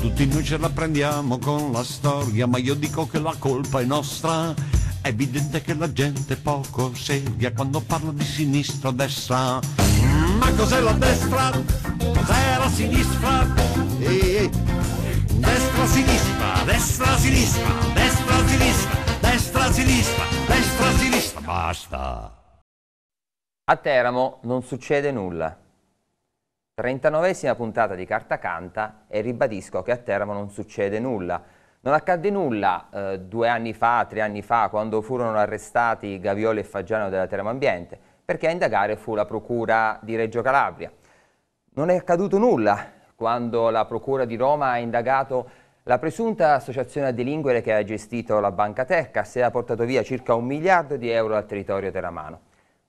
Tutti noi ce la prendiamo con la storia, ma io dico che la colpa è nostra. È evidente che la gente poco seria quando parla di sinistra o destra. Ma cos'è la destra? Cos'è la sinistra? Eh, destra, sinistra, destra, sinistra, destra, sinistra, destra, sinistra, destra, sinistra. Basta. A Teramo non succede nulla. 39esima puntata di Carta Canta e ribadisco che a Teramo non succede nulla. Non accadde nulla eh, due anni fa, tre anni fa, quando furono arrestati Gavioli e Faggiano della Teramo Ambiente, perché a indagare fu la Procura di Reggio Calabria. Non è accaduto nulla quando la Procura di Roma ha indagato la presunta associazione a delinquere che ha gestito la Banca Terca e ha portato via circa un miliardo di euro al territorio teramano.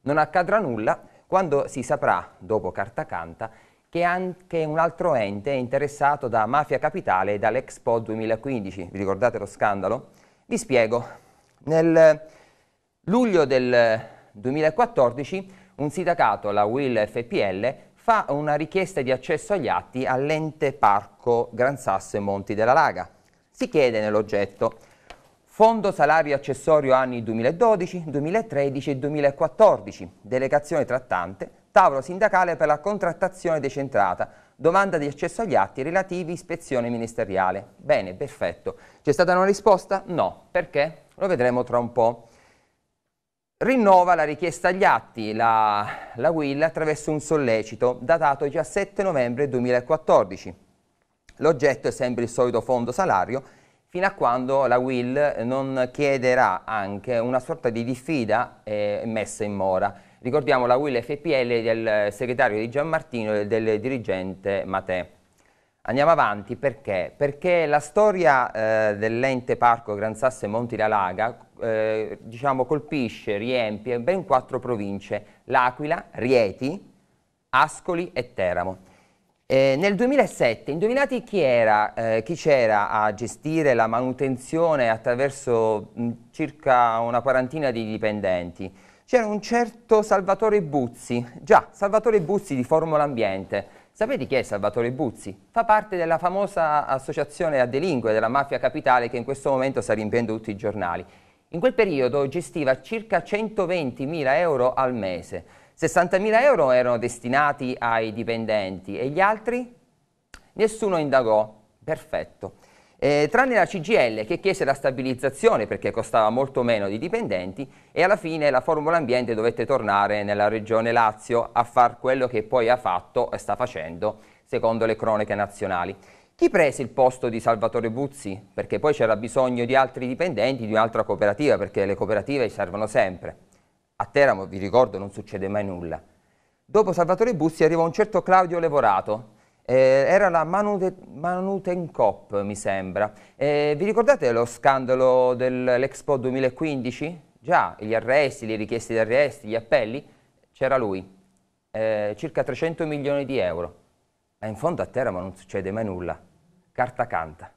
Non accadrà nulla quando si saprà, dopo Carta Canta, che anche un altro ente è interessato da Mafia Capitale e dall'Expo 2015. Vi ricordate lo scandalo? Vi spiego. Nel luglio del 2014 un sindacato, la Will FPL, fa una richiesta di accesso agli atti all'ente parco Gran Sasso e Monti della Laga. Si chiede nell'oggetto Fondo salario accessorio anni 2012, 2013 e 2014, delegazione trattante, tavolo sindacale per la contrattazione decentrata, domanda di accesso agli atti relativi ispezione ministeriale. Bene, perfetto. C'è stata una risposta? No. Perché? Lo vedremo tra un po'. Rinnova la richiesta agli atti la, la WIL attraverso un sollecito datato 17 novembre 2014. L'oggetto è sempre il solito fondo salario fino a quando la WIL non chiederà anche una sorta di diffida eh, messa in mora Ricordiamo la will FPL del segretario di Gianmartino e del dirigente Matè. Andiamo avanti perché? Perché la storia eh, dell'ente parco Gran Sasse Monti la Laga eh, diciamo, colpisce, riempie ben quattro province, L'Aquila, Rieti, Ascoli e Teramo. Eh, nel 2007, indovinate chi era, eh, chi c'era a gestire la manutenzione attraverso mh, circa una quarantina di dipendenti c'era un certo Salvatore Buzzi, già Salvatore Buzzi di Formula Ambiente. Sapete chi è Salvatore Buzzi? Fa parte della famosa associazione a delinque della mafia capitale che in questo momento sta riempiendo tutti i giornali. In quel periodo gestiva circa 120.000 euro al mese. 60.000 euro erano destinati ai dipendenti e gli altri? Nessuno indagò. Perfetto. Eh, tranne la CGL che chiese la stabilizzazione perché costava molto meno di dipendenti e alla fine la Formula Ambiente dovette tornare nella regione Lazio a far quello che poi ha fatto e sta facendo secondo le cronache nazionali. Chi prese il posto di Salvatore Buzzi? Perché poi c'era bisogno di altri dipendenti, di un'altra cooperativa, perché le cooperative servono sempre. A Teramo, vi ricordo, non succede mai nulla. Dopo Salvatore Buzzi arrivò un certo Claudio Levorato, eh, era la Manute, Manutencop, mi sembra. Eh, vi ricordate lo scandalo dell'Expo 2015? Già, gli arresti, le richieste di arresti, gli appelli? C'era lui, eh, circa 300 milioni di euro. Ma in fondo a terra non succede mai nulla. Carta canta.